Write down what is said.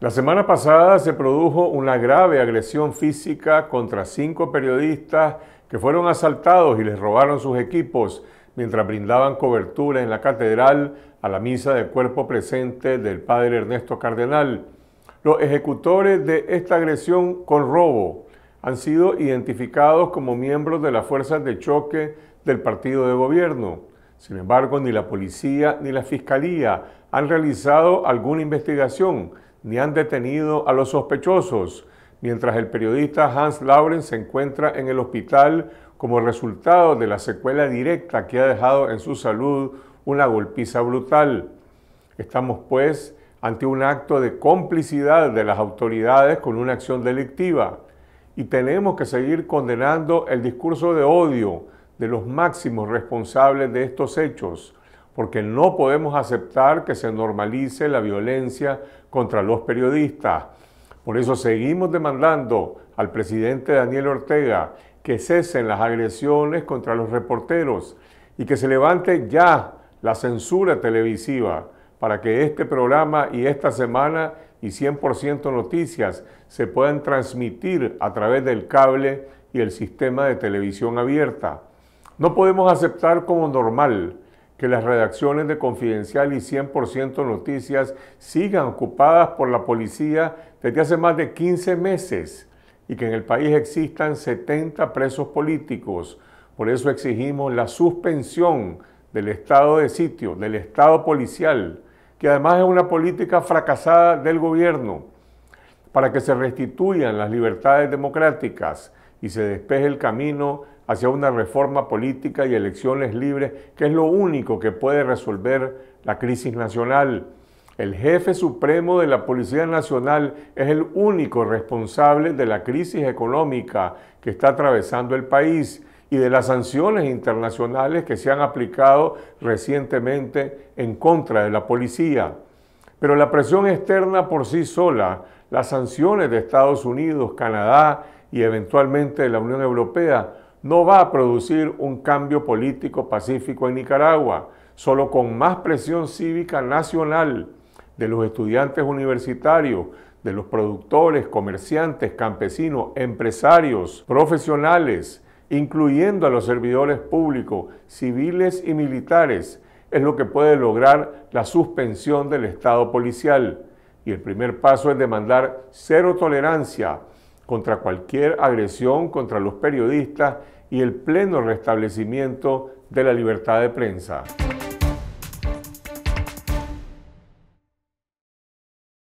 La semana pasada se produjo una grave agresión física contra cinco periodistas que fueron asaltados y les robaron sus equipos mientras brindaban cobertura en la catedral a la misa de cuerpo presente del padre Ernesto Cardenal. Los ejecutores de esta agresión con robo han sido identificados como miembros de las fuerzas de choque del partido de gobierno. Sin embargo, ni la policía ni la fiscalía han realizado alguna investigación ni han detenido a los sospechosos, mientras el periodista Hans Lauren se encuentra en el hospital como resultado de la secuela directa que ha dejado en su salud una golpiza brutal. Estamos pues ante un acto de complicidad de las autoridades con una acción delictiva y tenemos que seguir condenando el discurso de odio de los máximos responsables de estos hechos, porque no podemos aceptar que se normalice la violencia contra los periodistas. Por eso seguimos demandando al presidente Daniel Ortega que cesen las agresiones contra los reporteros y que se levante ya la censura televisiva para que este programa y esta semana y 100% noticias se puedan transmitir a través del cable y el sistema de televisión abierta. No podemos aceptar como normal que las redacciones de Confidencial y 100% Noticias sigan ocupadas por la policía desde hace más de 15 meses y que en el país existan 70 presos políticos. Por eso exigimos la suspensión del estado de sitio, del estado policial, que además es una política fracasada del gobierno, para que se restituyan las libertades democráticas y se despeje el camino hacia una reforma política y elecciones libres, que es lo único que puede resolver la crisis nacional. El jefe supremo de la Policía Nacional es el único responsable de la crisis económica que está atravesando el país y de las sanciones internacionales que se han aplicado recientemente en contra de la policía. Pero la presión externa por sí sola, las sanciones de Estados Unidos, Canadá y eventualmente de la Unión Europea no va a producir un cambio político pacífico en Nicaragua, solo con más presión cívica nacional de los estudiantes universitarios, de los productores, comerciantes, campesinos, empresarios, profesionales, incluyendo a los servidores públicos, civiles y militares, es lo que puede lograr la suspensión del Estado policial. Y el primer paso es demandar cero tolerancia contra cualquier agresión contra los periodistas y el pleno restablecimiento de la libertad de prensa.